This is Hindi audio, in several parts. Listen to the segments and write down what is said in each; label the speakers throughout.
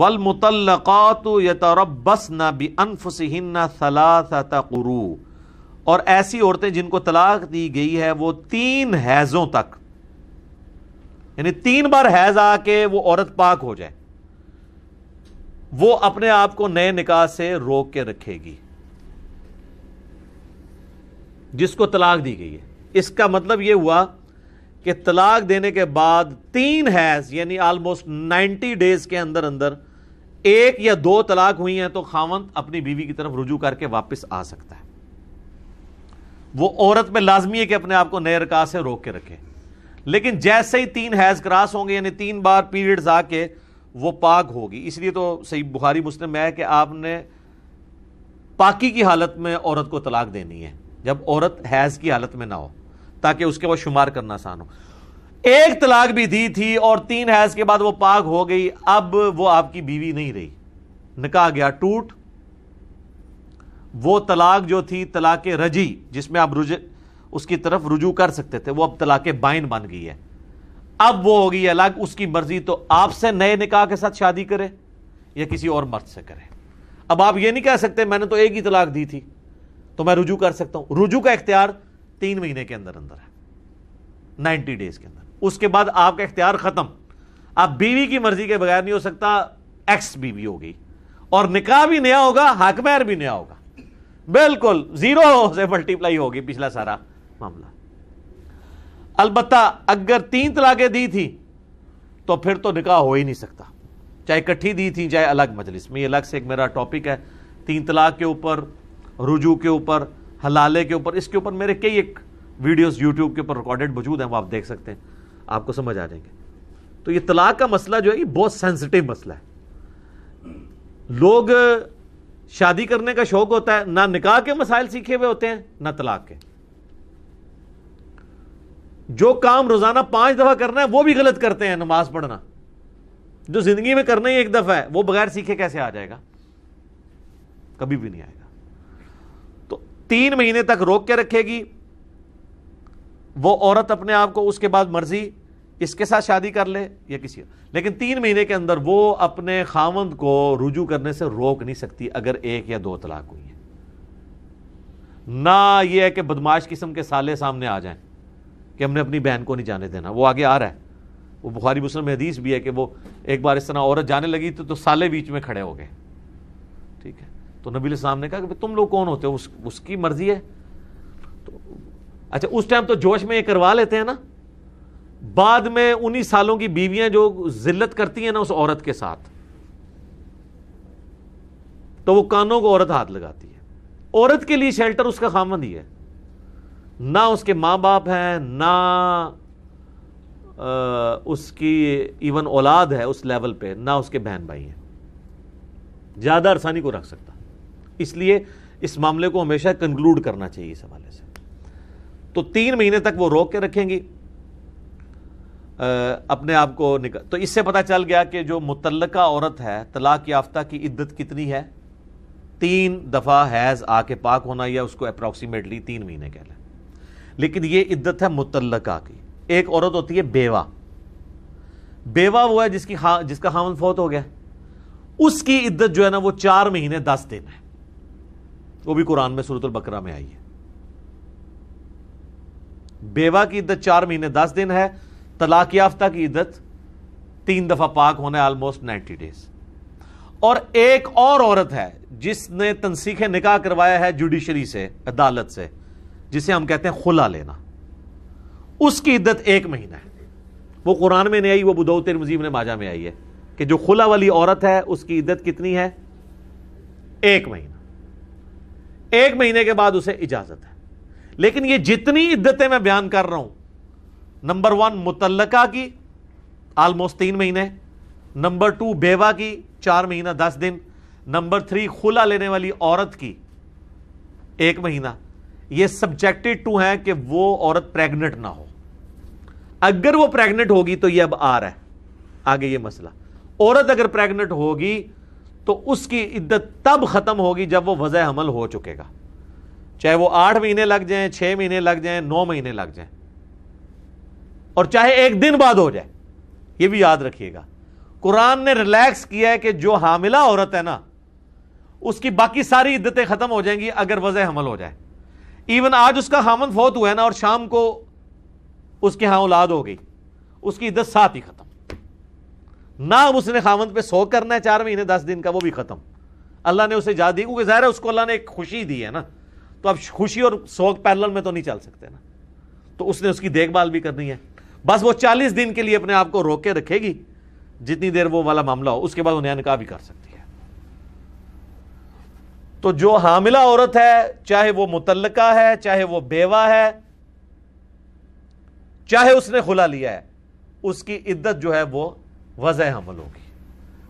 Speaker 1: वल मुतलक़ात यतरबस न बी अनफसिन्ना सलासतरू और ऐसी औरतें जिनको तलाक दी गई है वो तीन हैज़ों तक यानी तीन बार हैज़ आके वो औरत पाक हो जाए वो अपने आप को नए निकाह से रोक के रखेगी जिसको तलाक दी गई है इसका मतलब यह हुआ कि तलाक देने के बाद तीन हैज यानी आलमोस्ट 90 डेज के अंदर अंदर एक या दो तलाक हुई हैं तो खावंत अपनी बीवी की तरफ रुजू करके वापस आ सकता है वो औरत में लाजमी है कि अपने आप को नए रका से रोक के रखे लेकिन जैसे ही तीन हैज क्रास होंगे यानी तीन बार पीरियड्स आके वो पाक होगी इसलिए तो सही बुखारी मुस्लिम है कि आपने पाकी की हालत में औरत को तलाक देनी है जब औरत हैज की हालत में ना हो ताकि उसके बाद शुमार करना आसान हो एक तलाक भी दी थी और तीन हैज के बाद वो पाक हो गई अब वो आपकी बीवी नहीं रही निकाह गया टूट वो तलाक जो थी तलाक रजी जिसमें आप रुज उसकी तरफ रुजू कर सकते थे वो अब तलाक बाइन बन गई है अब वो हो गई अलग उसकी मर्जी तो आपसे नए निकाह के साथ शादी करे या किसी और मर्द से करे अब आप ये नहीं कह सकते मैंने तो एक ही तलाक दी थी तो मैं रुजू कर सकता हूं रुजू का इख्तियार तीन महीने के अंदर अंदर नाइन्टी डेज के अंदर उसके बाद आपका इख्तियार खत्म आप बीवी की मर्जी के बगैर नहीं हो सकता एक्स बीवी होगी और निकाह भी नया होगा हाकमैर भी नया होगा बिल्कुल जीरो से मल्टीप्लाई होगी पिछला सारा मामला अलबत् अगर तीन तलाकें दी थी तो फिर तो निकाह हो ही नहीं सकता चाहे इकट्ठी दी थी चाहे अलग मजलिस में अलग से एक मेरा टॉपिक है तीन तलाक के ऊपर रुजू के ऊपर हलाले के ऊपर इसके ऊपर मेरे कई एक वीडियोस यूट्यूब के ऊपर रिकॉर्डेड मौजूद हैं वो आप देख सकते हैं आपको समझ आ जाएंगे तो ये तलाक का मसला जो है ये बहुत सेंसिटिव मसला है लोग शादी करने का शौक होता है ना निकाह के मसाइल सीखे हुए होते हैं ना तलाक के जो काम रोजाना पांच दफा करना है वो भी गलत करते हैं नमाज पढ़ना जो जिंदगी में करना ही एक दफा है वो बगैर सीखे कैसे आ जाएगा कभी भी नहीं आएगा तीन महीने तक रोक के रखेगी वो औरत अपने आप को उसके बाद मर्जी इसके साथ शादी कर ले या किसी लेकिन तीन महीने के अंदर वो अपने खामंद को रुजू करने से रोक नहीं सकती अगर एक या दो तलाक हुई है ना ये है कि बदमाश किस्म के साले सामने आ जाएं कि हमने अपनी बहन को नहीं जाने देना वो आगे आ रहा है वो बुखारी मुस्लिम हदीस भी है कि वो एक बार इस तरह औरत जाने लगी तो, तो साले बीच में खड़े हो गए ठीक है तो नबी इस्लाम ने कहा कि तुम लोग कौन होते हो उस, उसकी मर्जी है तो अच्छा उस टाइम तो जोश में ये करवा लेते हैं ना बाद में उन्हीं सालों की बीवियां जो जिल्लत करती हैं ना उस औरत के साथ तो वो कानों को औरत हाथ लगाती है औरत के लिए शेल्टर उसका खामन ही है ना उसके माँ बाप है ना आ, उसकी इवन औलाद है उस लेवल पे ना उसके बहन भाई हैं ज़्यादा आसानी को रख सकता इसलिए इस मामले को हमेशा कंक्लूड करना चाहिए इस हवाले से तो तीन महीने तक वो रोक के रखेंगी अपने आप को निकल तो इससे पता चल गया कि जो मुतलका औरत है तलाक याफ्ता की इद्दत कितनी है तीन दफ़ा हैज़ आके पाक होना या उसको अप्रोक्सीमेटली तीन महीने कह लें लेकिन ये इद्दत है मुतलका की एक औरत होती है बेवा बेवा वो है जिसकी हा जिसका हामन फौत हो गया उसकी इद्दत जो है ना वो चार महीने दस दिन है वो भी कुरान में सूरत बकरा में आई है बेवा की इद्दत चार महीने दस दिन है तलाक याफ्ता की इद्दत तीन दफा पाक होने ऑलमोस्ट नाइन्टी डेज और एक और औरत है जिसने तनसीख निकाह करवाया है जुडिशरी से अदालत से जिसे हम कहते हैं खुला लेना उसकी इद्दत एक महीना है वो कुरान में नहीं आई वो बुदौ तेर मुजीब ने माजा में आई है कि जो खुला वाली औरत है उसकी इद्दत कितनी है एक महीना एक महीने के बाद उसे इजाजत है लेकिन ये जितनी इद्दतें मैं बयान कर रहा हूं नंबर वन मुतलका की आलमोस्ट तीन महीने नंबर टू बेवा की चार महीना दस दिन नंबर थ्री खुला लेने वाली औरत की एक महीना यह सब्जेक्टेड टू है कि वो औरत प्रेगनेंट ना हो अगर वो प्रेग्नेंट होगी तो ये अब आ रहा है आगे ये मसला औरत अगर प्रेग्नेंट होगी तो उसकी इद्दत तब ख़त्म होगी जब वो वज़ हमल हो चुकेगा चाहे वो आठ महीने लग जाएं छः महीने लग जाएं नौ महीने लग जाएं और चाहे एक दिन बाद हो जाए ये भी याद रखिएगा कुरान ने रिलैक्स किया है कि जो हामिला औरत है ना उसकी बाकी सारी इद्दतें ख़त्म हो जाएंगी अगर वज़ हमल हो जाए इवन आज उसका हामन फौत हुआ है ना और शाम को उसके यहाँ औलाद हो गई उसकी इद्दत साथ ही ख़त्म ना अब उसने खामंद पे सो करना है चार महीने दस दिन का वो भी ख़त्म अल्लाह ने उसे जा दी क्योंकि ज़ाहिर है उसको अल्लाह ने एक खुशी दी है ना तो अब खुशी और शौक पैरल में तो नहीं चल सकते ना तो उसने उसकी देखभाल भी करनी है बस वो चालीस दिन के लिए अपने आप को रोके रखेगी जितनी देर वो वाला मामला हो उसके बाद उन्हें निकाह भी कर सकती है तो जो हामिला औरत है चाहे वो मुतलका है चाहे वो बेवा है चाहे उसने खुला लिया है उसकी इद्दत जो है वो वजह अमल होगी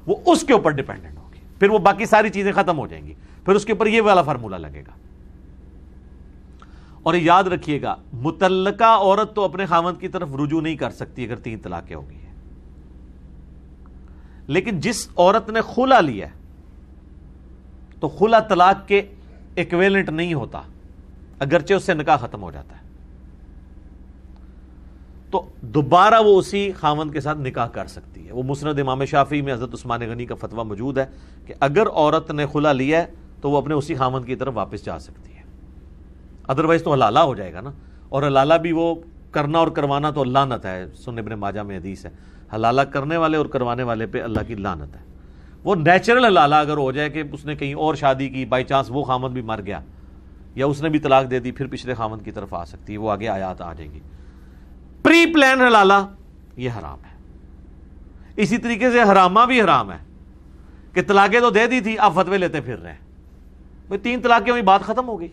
Speaker 1: वो उसके ऊपर डिपेंडेंट होगी फिर वो बाकी सारी चीजें खत्म हो जाएंगी फिर उसके ऊपर ये वाला फार्मूला लगेगा और याद रखिएगा मुतलका औरत तो अपने खामद की तरफ रुजू नहीं कर सकती अगर तीन तलाकें होगी लेकिन जिस औरत ने खुला लिया तो खुला तलाक के इक्वेलेंट नहीं होता अगरचे उससे निकाह खत्म हो जाता है तो दोबारा वो उसी खामन के साथ निकाह कर सकती है वो मुसनद इमाम शाफी में हज़रत उस्मान गनी का फतवा मौजूद है कि अगर औरत ने खुला लिया है तो वो अपने उसी खामन की तरफ वापस जा सकती है अदरवाइज़ तो हलाला हो जाएगा ना और हलाला भी वो करना और करवाना तो लानत है सुन इबन माजा में हदीस है हलाल करने वाले और करवाने वाले पर अल्लाह की लानत है वो नेचुरल हलाला अगर हो जाए कि उसने कहीं और शादी की बाई चांस वो खामन भी मर गया या उसने भी तलाक दे दी फिर पिछले खामन की तरफ आ सकती है वो आगे आयात आ जाएगी प्री प्लान हलाला ये हराम है इसी तरीके से हरामा भी हराम है कि तलाकें तो दे दी थी आप फतवे लेते फिर रहे हैं भाई तीन तलाकें हुई बात खत्म हो गई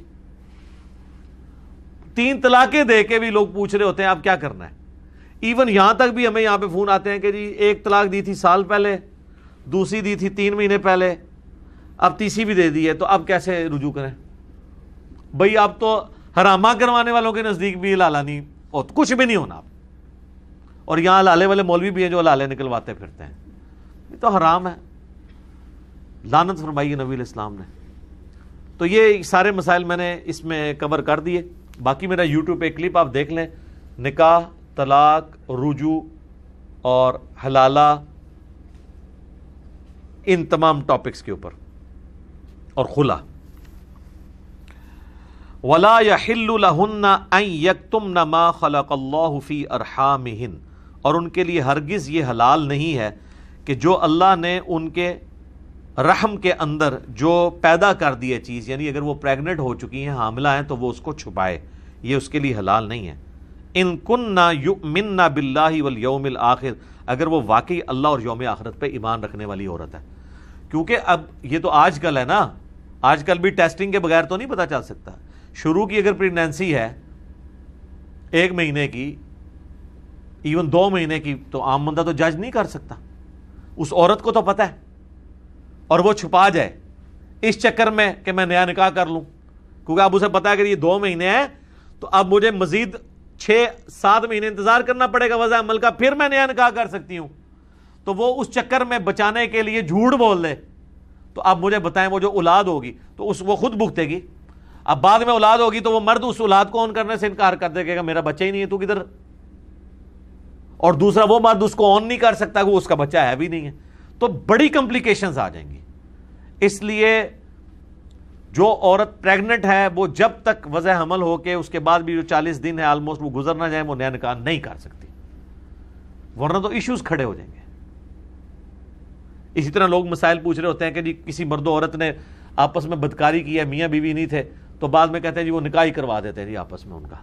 Speaker 1: तीन तलाकें दे के भी लोग पूछ रहे होते हैं आप क्या करना है इवन यहां तक भी हमें यहां पे फोन आते हैं कि जी एक तलाक दी थी साल पहले दूसरी दी थी तीन महीने पहले अब तीसरी भी दे दी है तो अब कैसे रुजू करें भाई आप तो हरामा करवाने वालों के नज़दीक भी लाला नहीं और कुछ भी नहीं होना और यहां लाले वाले मौलवी भी हैं जो लाले निकलवाते फिरते हैं ये तो हराम है लानत फरमाई नबी इस्लाम ने तो ये सारे मसाइल मैंने इसमें कवर कर दिए बाकी मेरा यूट्यूब पे क्लिप आप देख लें निकाह तलाक रुजू और हलाला इन तमाम टॉपिक्स के ऊपर और खुला वला यहिल्लहुन्ना अन मा खलक़ल्लाहु फी अरहामिहिन और उनके लिए हरगिज़ ये हलाल नहीं है कि जो अल्लाह ने उनके रहम के अंदर जो पैदा कर दी है चीज़ यानी अगर वो प्रेगनेंट हो चुकी हैं हामला हैं तो वो उसको छुपाए ये उसके लिए हलाल नहीं है इन कन ना युमिन ना बिल्ला वल योमिल आखिर अगर वो वाकई अल्लाह और योम आखरत पर ईमान रखने वाली औरत है क्योंकि अब ये तो आज कल है ना आज कल भी टेस्टिंग के बगैर तो नहीं पता चल सकता शुरू की अगर प्रेगनेंसी है एक महीने की इवन दो महीने की तो आम बंदा तो जज नहीं कर सकता उस औरत को तो पता है और वो छुपा जाए इस चक्कर में कि मैं नया निकाह कर लूं क्योंकि अब उसे पता है कि ये दो महीने हैं तो अब मुझे मजीद छः सात महीने इंतज़ार करना पड़ेगा वजह अमल का फिर मैं नया निकाह कर सकती हूँ तो वो उस चक्कर में बचाने के लिए झूठ बोल दे तो अब मुझे बताएं वो जो औलाद होगी तो उस वो खुद भुगतेगी अब बाद में औलाद होगी तो वो मर्द उस औलाद को ऑन करने से इनकार कर देगा मेरा बच्चा ही नहीं है तू किधर और दूसरा वो मर्द उसको ऑन नहीं कर सकता वो उसका बच्चा है भी नहीं है तो बड़ी कॉम्प्लिकेशंस आ जाएंगी इसलिए जो औरत प्रेग्नेंट है वो जब तक वजह हमल होके उसके बाद भी जो चालीस दिन है ऑलमोस्ट वो गुजर ना जाए वो नया निकाह नहीं कर सकती वरना तो इश्यूज खड़े हो जाएंगे इसी तरह लोग मसाइल पूछ रहे होते हैं कि किसी मर्द औरत ने आपस में बदकारी की है मियाँ बीवी नहीं थे तो बाद में कहते हैं जी वो निकाह ही करवा देते हैं जी आपस में उनका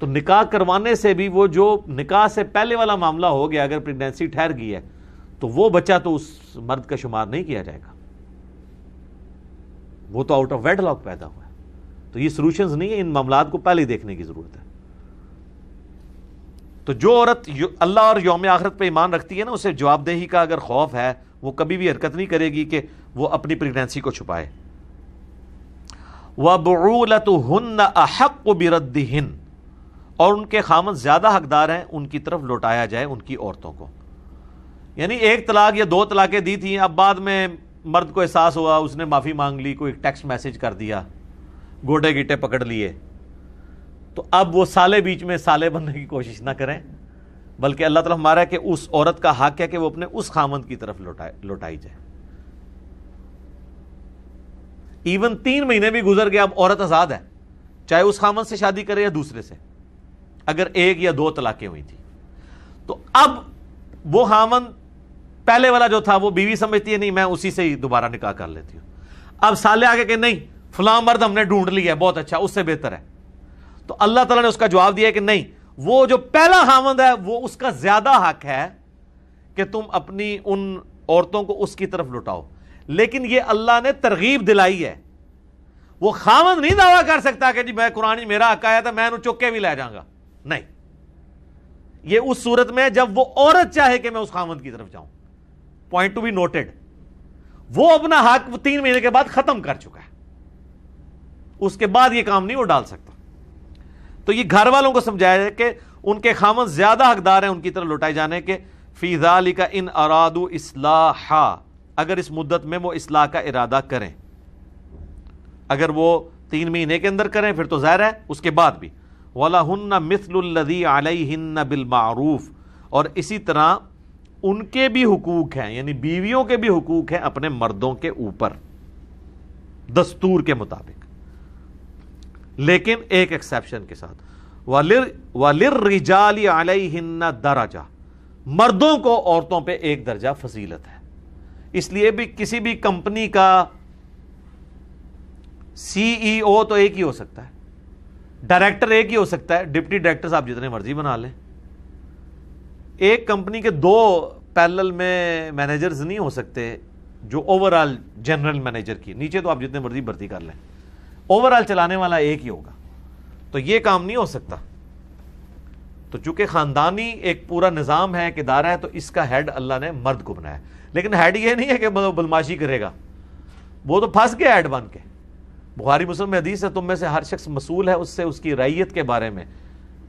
Speaker 1: तो निकाह करवाने से भी वो जो निकाह से पहले वाला मामला हो गया अगर प्रेगनेंसी ठहर गई है तो वो बच्चा तो उस मर्द का शुमार नहीं किया जाएगा वो तो आउट ऑफ वेडलॉक पैदा हुआ है तो ये सोल्यूशंस नहीं है इन मामला को पहले ही देखने की जरूरत है तो जो औरत अल्लाह और योम आखरत पर ईमान रखती है ना उसे जवाबदेही का अगर खौफ है वो कभी भी हरकत नहीं करेगी कि वो अपनी प्रेगनेंसी को छुपाए वबूलतहन अहक हिन्न और उनके खामन ज़्यादा हकदार हैं उनकी तरफ लौटाया जाए उनकी औरतों को यानी एक तलाक या दो तलाक़ें दी थी अब बाद में मर्द को एहसास हुआ उसने माफ़ी मांग ली कोई टेक्स्ट मैसेज कर दिया गोटे गिटे पकड़ लिए तो अब वो साले बीच में साले बनने की कोशिश ना करें बल्कि अल्लाह ताला हमारा कि उस औरत का हक है कि वो अपने उस खामंद की तरफ लौटाए लौटाई जाए इवन तीन महीने भी गुजर गए अब औरत आज़ाद है चाहे उस खामन से शादी करे या दूसरे से अगर एक या दो तलाकें हुई थी तो अब वो हामन पहले वाला जो था वो बीवी समझती है नहीं मैं उसी से ही दोबारा निकाह कर लेती हूं अब साले आगे के नहीं फलां मर्द हमने ढूंढ लिया बहुत अच्छा उससे बेहतर है तो अल्लाह तला ने उसका जवाब दिया कि नहीं वो जो पहला हामंद है वो उसका ज्यादा हक है कि तुम अपनी उन औरतों को उसकी तरफ लुटाओ लेकिन ये अल्लाह ने तरगीब दिलाई है वो खामद नहीं दावा कर सकता कि जी मैं कुरानी मेरा हक आया था मैं चुक के भी ले जाऊंगा नहीं ये उस सूरत में जब वो औरत चाहे कि मैं उस खामद की तरफ जाऊं पॉइंट टू बी नोटेड वो अपना हक तीन महीने के बाद खत्म कर चुका है उसके बाद ये काम नहीं वो डाल सकता तो ये घर वालों को समझाया जाए कि उनके खामन ज्यादा हकदार हैं उनकी तरफ लुटाए जाने के फीजाली का इन अरादू इसलाहा अगर इस मुद्दत में वो असलाह का इरादा करें अगर वो तीन महीने के अंदर करें फिर तो ज़ाहिर है उसके बाद भी वाला हन्न मिसलदी अलहिन्न बिलमारूफ़ और इसी तरह उनके भी हकूक़ हैं यानी बीवियों के भी हकूक़ हैं अपने मर्दों के ऊपर दस्तूर के मुताबिक लेकिन एक एक्सेप्शन के साथ वलिर वलिर रिजाली अलहिन्न दराजा मर्दों को औरतों पर एक दर्जा फजीलत है इसलिए भी किसी भी कंपनी का सीईओ e तो एक ही हो सकता है डायरेक्टर एक ही हो सकता है डिप्टी डायरेक्टर साहब जितने मर्जी बना लें एक कंपनी के दो पैरेलल में मैनेजर्स नहीं हो सकते जो ओवरऑल जनरल मैनेजर की नीचे तो आप जितने मर्जी भर्ती कर लें ओवरऑल चलाने वाला एक ही होगा तो यह काम नहीं हो सकता तो चूंकि खानदानी एक पूरा निज़ाम है किदारा है तो इसका हेड अल्लाह ने मर्द को बनाया लेकिन हेड ये नहीं है कि मतलब बदमाशी करेगा वो तो फंस गया हेड बन के बुखारी मुस्लिम में हदीस है तुम में से हर शख्स मसूल है उससे उसकी रैयत के बारे में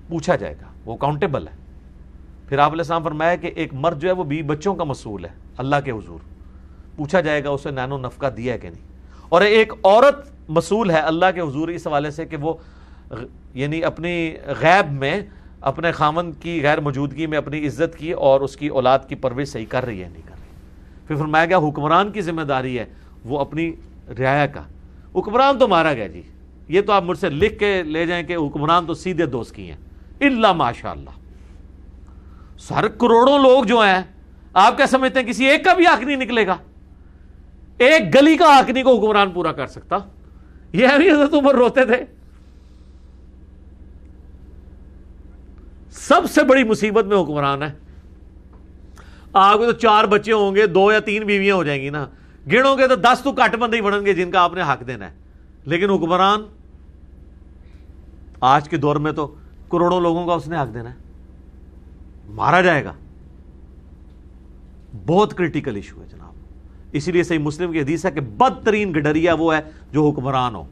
Speaker 1: पूछा जाएगा वो काउंटेबल है फिर आप साम फरमाया कि एक मर्द जो है वो बी बच्चों का मसूल है अल्लाह के हजूर पूछा जाएगा उसे नैनो नफका दिया है कि नहीं और एक औरत मसूल है अल्लाह के हजूर इस हवाले से कि वो यानी अपनी गैब में अपने खामन की गैर मौजूदगी में अपनी इज्जत की और उसकी औलाद की परवरिश सही कर रही है नहीं कर फिर फरमाया गया हुक्मरान की जिम्मेदारी है वो अपनी रियाया का हुक्मरान तो मारा गया जी ये तो आप मुझसे लिख के ले जाएं कि हुक्मरान तो सीधे दोस्त की हैं इल्ला माशा सर करोड़ों लोग जो हैं आप क्या समझते हैं किसी एक का भी हक नहीं निकलेगा एक गली का हक नहीं को हुक्मरान पूरा कर सकता यह अभी हजरत उमर रोते थे सबसे बड़ी मुसीबत में हुक्मरान है आपके तो चार बच्चे होंगे दो या तीन बीवियां हो जाएंगी ना गिणोगे तो दस तो घट बंदे ही बनेंगे जिनका आपने हक देना है लेकिन हुक्मरान आज के दौर में तो करोड़ों लोगों का उसने हक देना है मारा जाएगा बहुत क्रिटिकल इशू है जनाब इसीलिए सही मुस्लिम की हदीस है कि बदतरीन गडरिया वो है जो हुक्मरान हो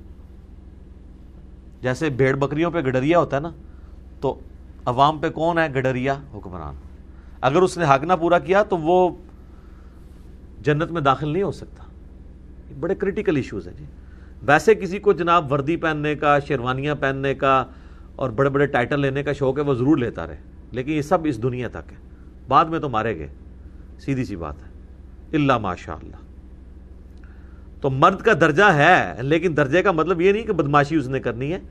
Speaker 1: जैसे भेड़ बकरियों पे गडरिया होता है ना तो अवाम पे कौन है गडरिया हुक्मरान अगर उसने हाकना पूरा किया तो वो जन्नत में दाखिल नहीं हो सकता बड़े क्रिटिकल इशूज़ हैं जी वैसे किसी को जनाब वर्दी पहनने का शेरवानियाँ पहनने का और बड़े बड़े टाइटल लेने का शौक है वो ज़रूर लेता रहे लेकिन ये सब इस दुनिया तक है बाद में तो मारे गए सीधी सी बात है इल्ला माशा तो मर्द का दर्जा है लेकिन दर्जे का मतलब ये नहीं कि बदमाशी उसने करनी है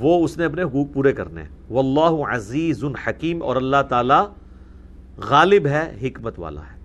Speaker 1: वो उसने अपने हकूक पूरे करने हैं वल्लाह अजीज़ हकीम और अल्लाह ताला गालिब है हिकमत वाला है